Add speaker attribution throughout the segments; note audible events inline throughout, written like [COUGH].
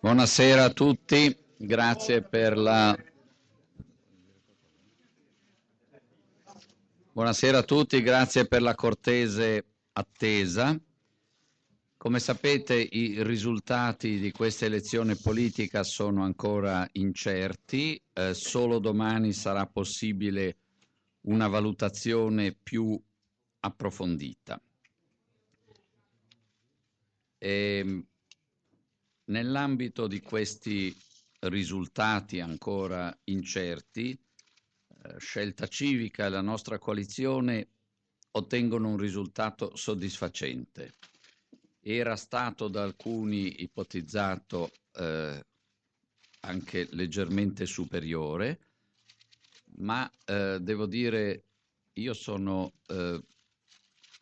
Speaker 1: Buonasera a tutti, grazie per la... Buonasera a tutti, grazie per la cortese attesa. Come sapete i risultati di questa elezione politica sono ancora incerti, eh, solo domani sarà possibile una valutazione più approfondita. Ehm, nell'ambito di questi risultati ancora incerti, eh, Scelta Civica e la nostra coalizione ottengono un risultato soddisfacente era stato da alcuni ipotizzato eh, anche leggermente superiore, ma eh, devo dire io sono eh,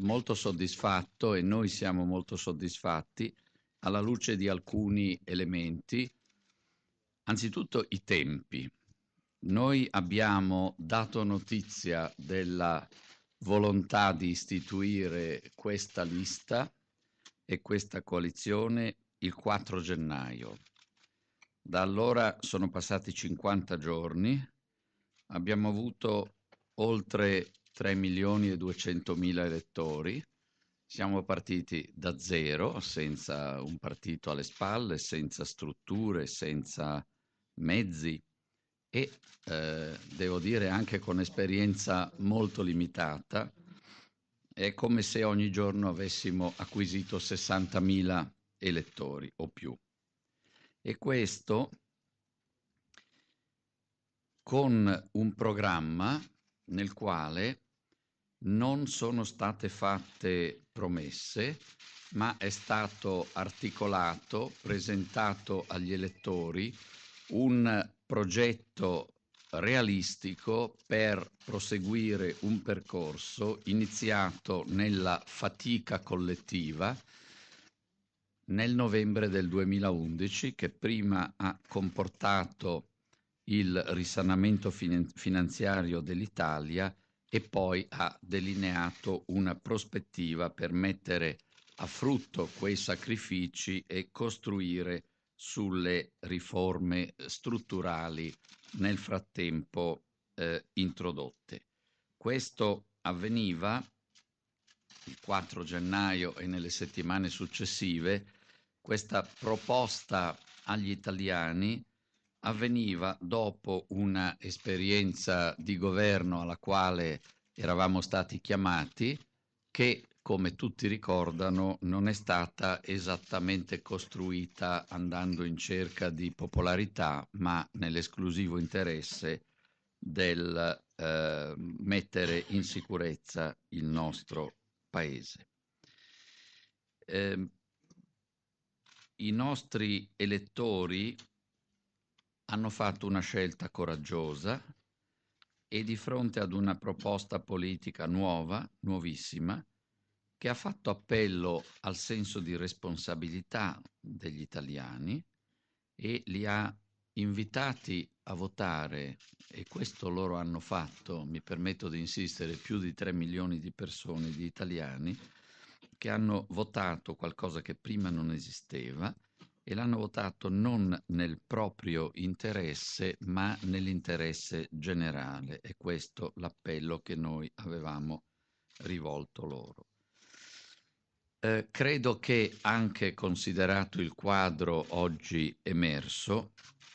Speaker 1: molto soddisfatto e noi siamo molto soddisfatti alla luce di alcuni elementi. Anzitutto i tempi. Noi abbiamo dato notizia della volontà di istituire questa lista e questa coalizione il 4 gennaio. Da allora sono passati 50 giorni, abbiamo avuto oltre 3 milioni e 200 mila elettori, siamo partiti da zero, senza un partito alle spalle, senza strutture, senza mezzi e eh, devo dire anche con esperienza molto limitata è come se ogni giorno avessimo acquisito 60.000 elettori o più. E questo con un programma nel quale non sono state fatte promesse, ma è stato articolato, presentato agli elettori un progetto realistico per proseguire un percorso iniziato nella fatica collettiva nel novembre del 2011 che prima ha comportato il risanamento finanziario dell'Italia e poi ha delineato una prospettiva per mettere a frutto quei sacrifici e costruire sulle riforme strutturali nel frattempo eh, introdotte. Questo avveniva il 4 gennaio e nelle settimane successive, questa proposta agli italiani avveniva dopo una esperienza di governo alla quale eravamo stati chiamati che come tutti ricordano, non è stata esattamente costruita andando in cerca di popolarità, ma nell'esclusivo interesse del eh, mettere in sicurezza il nostro paese. Eh, I nostri elettori hanno fatto una scelta coraggiosa e di fronte ad una proposta politica nuova, nuovissima, che ha fatto appello al senso di responsabilità degli italiani e li ha invitati a votare, e questo loro hanno fatto, mi permetto di insistere, più di 3 milioni di persone, di italiani, che hanno votato qualcosa che prima non esisteva e l'hanno votato non nel proprio interesse, ma nell'interesse generale. E questo l'appello che noi avevamo rivolto loro. Eh, credo che anche considerato il quadro oggi emerso,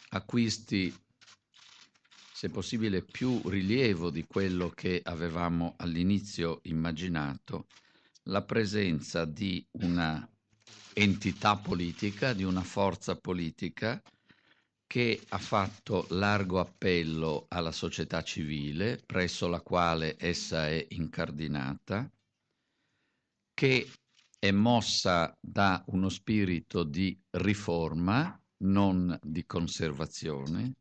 Speaker 1: acquisti, se possibile, più rilievo di quello che avevamo all'inizio immaginato, la presenza di una entità politica, di una forza politica che ha fatto largo appello alla società civile presso la quale essa è incardinata, che è mossa da uno spirito di riforma, non di conservazione,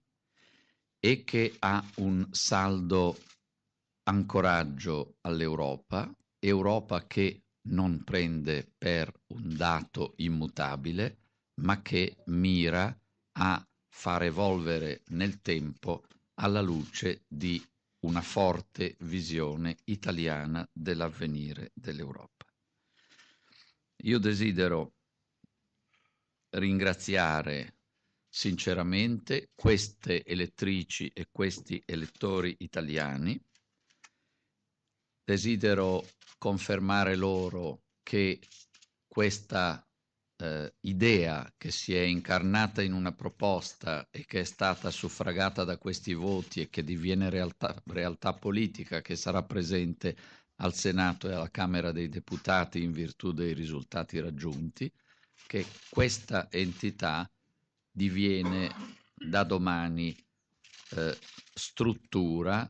Speaker 1: e che ha un saldo ancoraggio all'Europa, Europa che non prende per un dato immutabile, ma che mira a far evolvere nel tempo alla luce di una forte visione italiana dell'avvenire dell'Europa. Io desidero ringraziare sinceramente queste elettrici e questi elettori italiani. Desidero confermare loro che questa eh, idea che si è incarnata in una proposta e che è stata suffragata da questi voti e che diviene realtà, realtà politica che sarà presente al Senato e alla Camera dei Deputati in virtù dei risultati raggiunti, che questa entità diviene da domani eh, struttura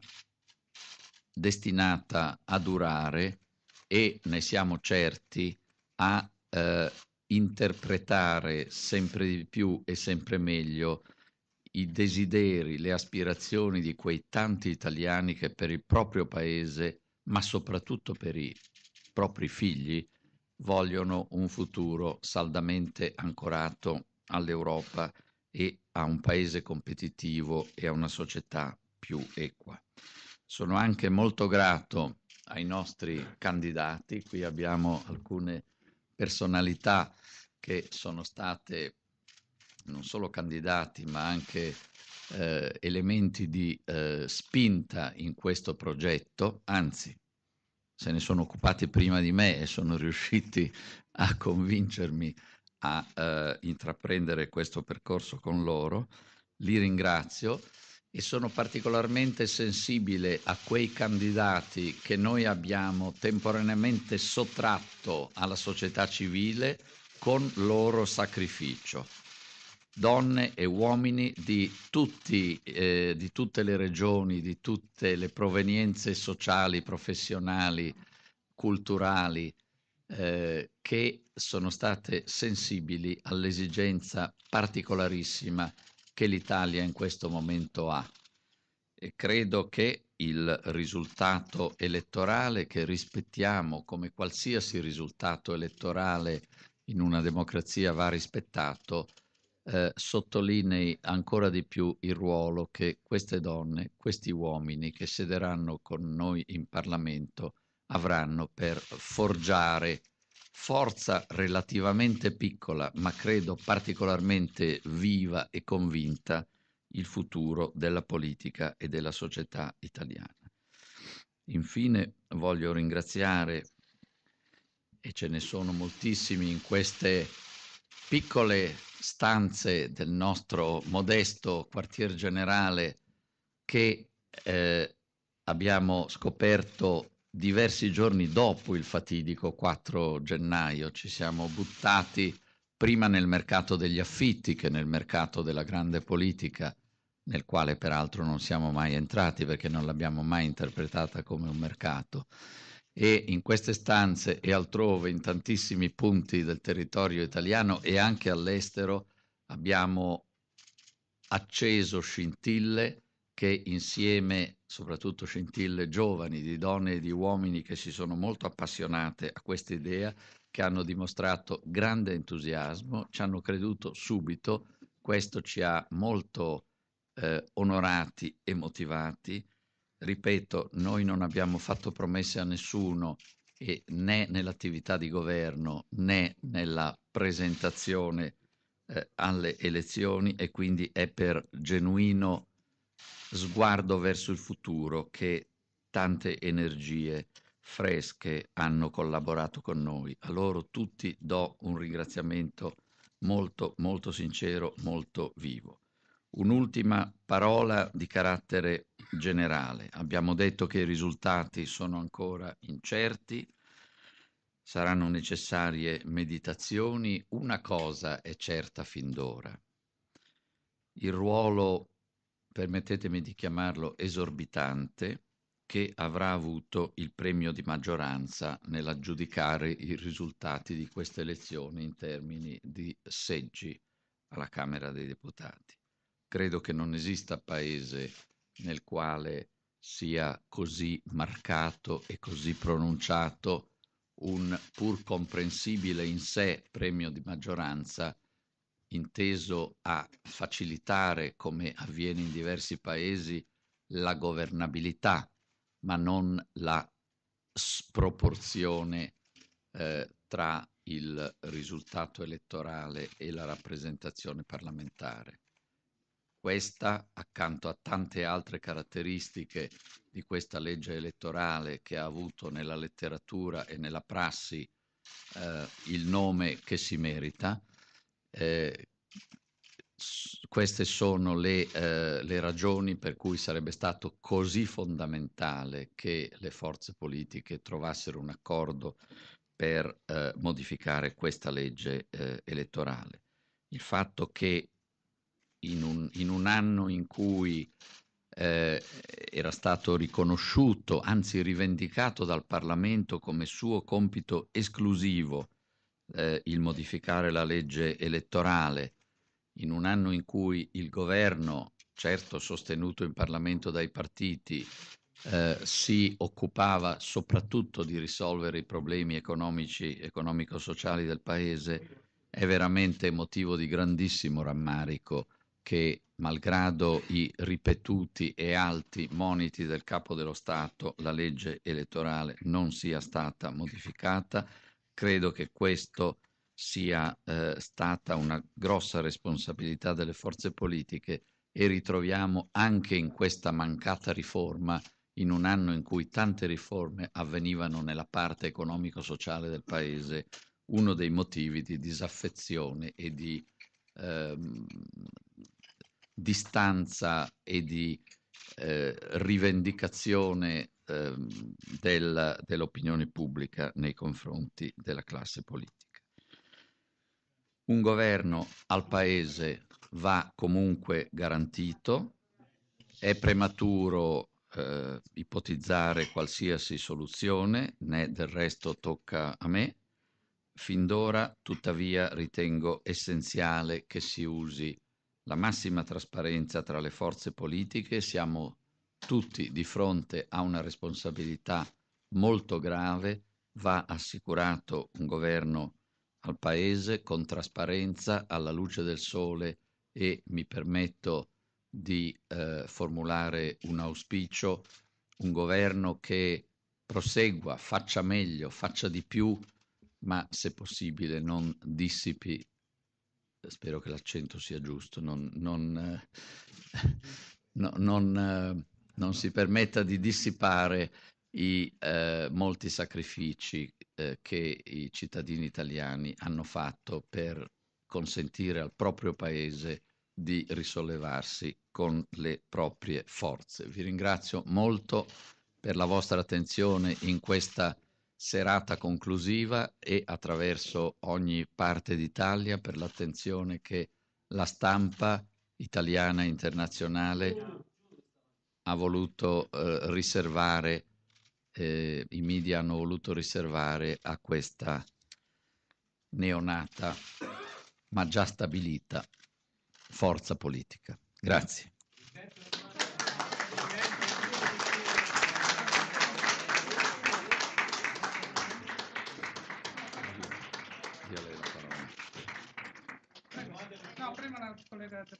Speaker 1: destinata a durare e ne siamo certi a eh, interpretare sempre di più e sempre meglio i desideri, le aspirazioni di quei tanti italiani che per il proprio paese ma soprattutto per i propri figli, vogliono un futuro saldamente ancorato all'Europa e a un paese competitivo e a una società più equa. Sono anche molto grato ai nostri candidati, qui abbiamo alcune personalità che sono state non solo candidati ma anche eh, elementi di eh, spinta in questo progetto, anzi se ne sono occupati prima di me e sono riusciti a convincermi a eh, intraprendere questo percorso con loro, li ringrazio e sono particolarmente sensibile a quei candidati che noi abbiamo temporaneamente sottratto alla società civile con loro sacrificio donne e uomini di, tutti, eh, di, tutte le regioni, di tutte le provenienze sociali, professionali, culturali, eh, che sono state sensibili all'esigenza particolarissima che l'Italia in questo momento ha. E credo che il risultato elettorale che rispettiamo come qualsiasi risultato elettorale in una democrazia va rispettato, eh, sottolinei ancora di più il ruolo che queste donne, questi uomini che siederanno con noi in Parlamento avranno per forgiare forza relativamente piccola, ma credo particolarmente viva e convinta, il futuro della politica e della società italiana. Infine voglio ringraziare, e ce ne sono moltissimi in queste piccole stanze del nostro modesto quartier generale che eh, abbiamo scoperto diversi giorni dopo il fatidico 4 gennaio. Ci siamo buttati prima nel mercato degli affitti che nel mercato della grande politica, nel quale peraltro non siamo mai entrati perché non l'abbiamo mai interpretata come un mercato e in queste stanze e altrove in tantissimi punti del territorio italiano e anche all'estero abbiamo acceso scintille che insieme, soprattutto scintille giovani, di donne e di uomini che si sono molto appassionate a questa idea, che hanno dimostrato grande entusiasmo, ci hanno creduto subito, questo ci ha molto eh, onorati e motivati ripeto, noi non abbiamo fatto promesse a nessuno e né nell'attività di governo né nella presentazione eh, alle elezioni e quindi è per genuino sguardo verso il futuro che tante energie fresche hanno collaborato con noi. A loro tutti do un ringraziamento molto, molto sincero, molto vivo. Un'ultima parola di carattere generale. Abbiamo detto che i risultati sono ancora incerti, saranno necessarie meditazioni. Una cosa è certa fin d'ora. Il ruolo, permettetemi di chiamarlo esorbitante, che avrà avuto il premio di maggioranza nell'aggiudicare i risultati di queste elezioni in termini di seggi alla Camera dei Deputati credo che non esista paese nel quale sia così marcato e così pronunciato un pur comprensibile in sé premio di maggioranza inteso a facilitare, come avviene in diversi paesi, la governabilità, ma non la sproporzione eh, tra il risultato elettorale e la rappresentazione parlamentare. Questa, accanto a tante altre caratteristiche di questa legge elettorale che ha avuto nella letteratura e nella prassi eh, il nome che si merita, eh, queste sono le, eh, le, ragioni per cui sarebbe stato così fondamentale che le forze politiche trovassero un accordo per eh, modificare questa legge eh, elettorale. Il fatto che in un, in un anno in cui eh, era stato riconosciuto, anzi rivendicato dal Parlamento come suo compito esclusivo eh, il modificare la legge elettorale, in un anno in cui il governo, certo sostenuto in Parlamento dai partiti, eh, si occupava soprattutto di risolvere i problemi economici, economico-sociali del Paese, è veramente motivo di grandissimo rammarico che malgrado i ripetuti e alti moniti del capo dello Stato, la legge elettorale non sia stata modificata. Credo che questo sia eh, stata una grossa responsabilità delle forze politiche e ritroviamo anche in questa mancata riforma, in un anno in cui tante riforme avvenivano nella parte economico-sociale del Paese, uno dei motivi di disaffezione e di ehm, distanza e di eh, rivendicazione eh, del, dell'opinione pubblica nei confronti della classe politica. Un governo al Paese va comunque garantito, è prematuro eh, ipotizzare qualsiasi soluzione, né del resto tocca a me. Fin d'ora, tuttavia, ritengo essenziale che si usi la massima trasparenza tra le forze politiche, siamo tutti di fronte a una responsabilità molto grave, va assicurato un governo al Paese con trasparenza, alla luce del sole e mi permetto di eh, formulare un auspicio, un governo che prosegua, faccia meglio, faccia di più, ma se possibile non dissipi spero che l'accento sia giusto, non, non, eh, [LAUGHS] no, non, eh, non si permetta di dissipare i eh, molti sacrifici eh, che i cittadini italiani hanno fatto per consentire al proprio paese di risollevarsi con le proprie forze. Vi ringrazio molto per la vostra attenzione in questa serata conclusiva e attraverso ogni parte d'Italia per l'attenzione che la stampa italiana e internazionale ha voluto eh, riservare, eh, i media hanno voluto riservare a questa neonata ma già stabilita forza politica. Grazie. Grazie.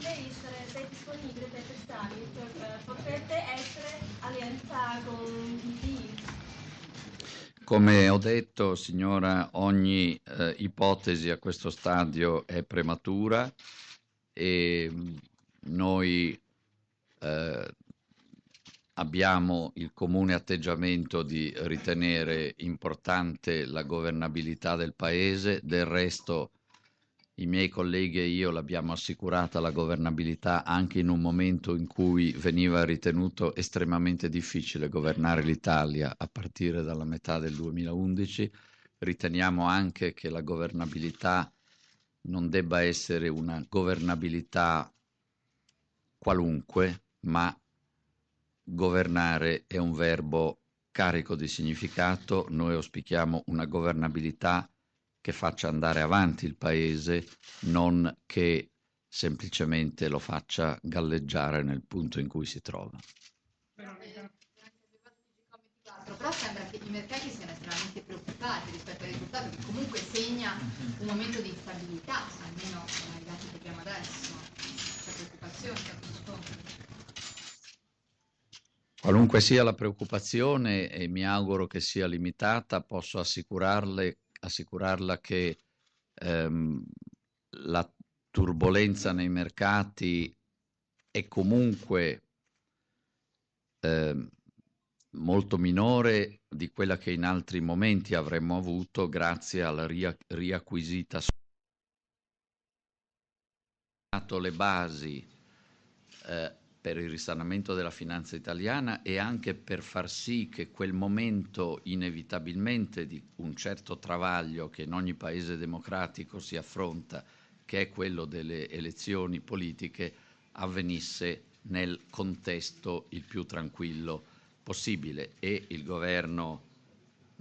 Speaker 1: Lei sarebbe disponibile per testarli, potrebbe essere alleanza con PD? Come ho detto, signora, ogni eh, ipotesi a questo stadio è prematura e mm, noi eh, abbiamo il comune atteggiamento di ritenere importante la governabilità del Paese, del resto i miei colleghi e io l'abbiamo assicurata la governabilità anche in un momento in cui veniva ritenuto estremamente difficile governare l'Italia a partire dalla metà del 2011. Riteniamo anche che la governabilità non debba essere una governabilità qualunque, ma governare è un verbo carico di significato, noi auspichiamo una governabilità che faccia andare avanti il paese, non che semplicemente lo faccia galleggiare nel punto in cui si trova. Però sembra che i mercati siano estremamente preoccupati rispetto al risultato che comunque segna un momento di instabilità, almeno ai dati che abbiamo adesso. C'è preoccupazione, c'è riscontro. Qualunque sia la preoccupazione, e mi auguro che sia limitata, posso assicurarla che ehm, la turbolenza nei mercati è comunque eh, molto minore di quella che in altri momenti avremmo avuto grazie alla riacquisita le basi eh, per il risanamento della finanza italiana e anche per far sì che quel momento inevitabilmente di un certo travaglio che in ogni paese democratico si affronta, che è quello delle elezioni politiche, avvenisse nel contesto il più tranquillo possibile e il governo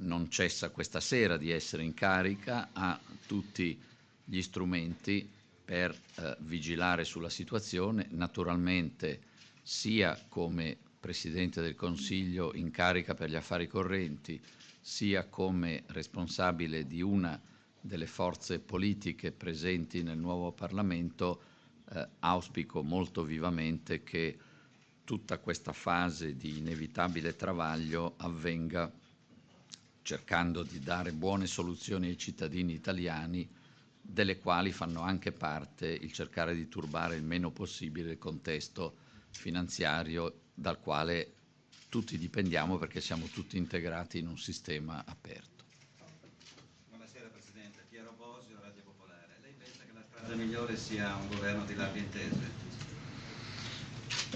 Speaker 1: non cessa questa sera di essere in carica, ha tutti gli strumenti per eh, vigilare sulla situazione, naturalmente sia come Presidente del Consiglio in carica per gli affari correnti, sia come responsabile di una delle forze politiche presenti nel nuovo Parlamento, eh, auspico molto vivamente che tutta questa fase di inevitabile travaglio avvenga cercando di dare buone soluzioni ai cittadini italiani, delle quali fanno anche parte il cercare di turbare il meno possibile il contesto finanziario dal quale tutti dipendiamo perché siamo tutti integrati in un sistema aperto. Buonasera Presidente, Piero Bosio, Radio Popolare. Lei pensa che la strada migliore sia un governo di larghe intese?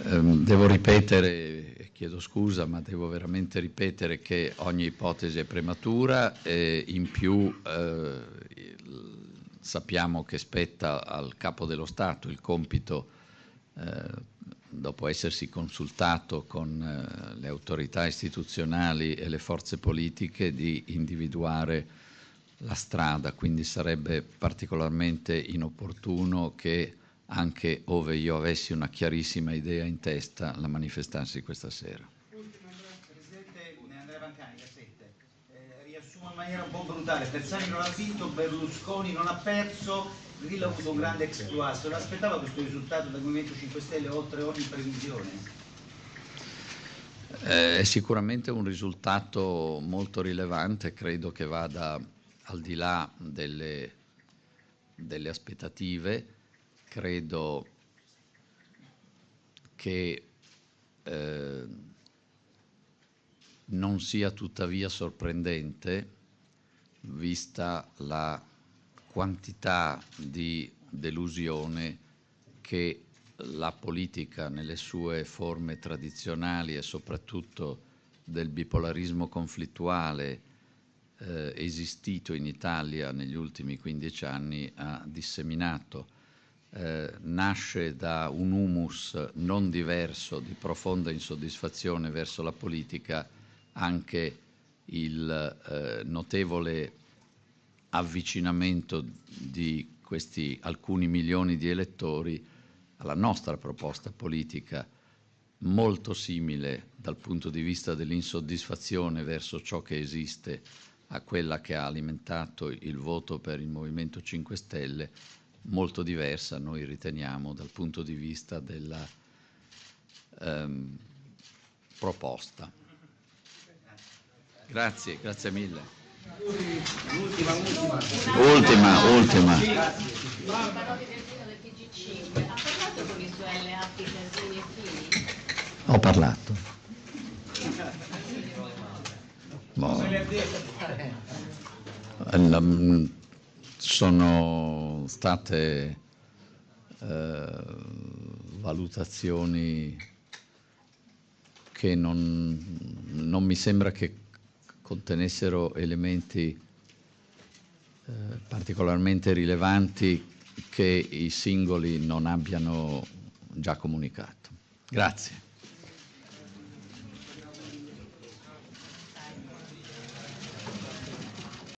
Speaker 1: Ehm, devo ripetere, chiedo scusa, ma devo veramente ripetere che ogni ipotesi è prematura e in più eh, sappiamo che spetta al capo dello Stato il compito eh, dopo essersi consultato con eh, le autorità istituzionali e le forze politiche, di individuare la strada, quindi sarebbe particolarmente inopportuno che anche ove io avessi una chiarissima idea in testa la manifestassi questa sera. Eh, riassumo in maniera un po' brutale. Bersani non ha vinto, Berlusconi non ha perso Grillo ha avuto un grande exploit, se lo aspettava questo risultato dal Movimento 5 Stelle oltre ogni previsione? Eh, è sicuramente un risultato molto rilevante, credo che vada al di là delle, delle aspettative, credo che eh, non sia tuttavia sorprendente vista la quantità di delusione che la politica nelle sue forme tradizionali e soprattutto del bipolarismo conflittuale eh, esistito in Italia negli ultimi 15 anni ha disseminato. Eh, nasce da un humus non diverso di profonda insoddisfazione verso la politica anche il eh, notevole avvicinamento di questi alcuni milioni di elettori alla nostra proposta politica molto simile dal punto di vista dell'insoddisfazione verso ciò che esiste a quella che ha alimentato il voto per il Movimento 5 Stelle, molto diversa noi riteniamo dal punto di vista della ehm, proposta. Grazie, grazie mille. Ultima, ultima. Ho parlato. Boh. La, sono state eh, valutazioni che non, non mi sembra che contenessero elementi eh, particolarmente rilevanti che i singoli non abbiano già comunicato. Grazie.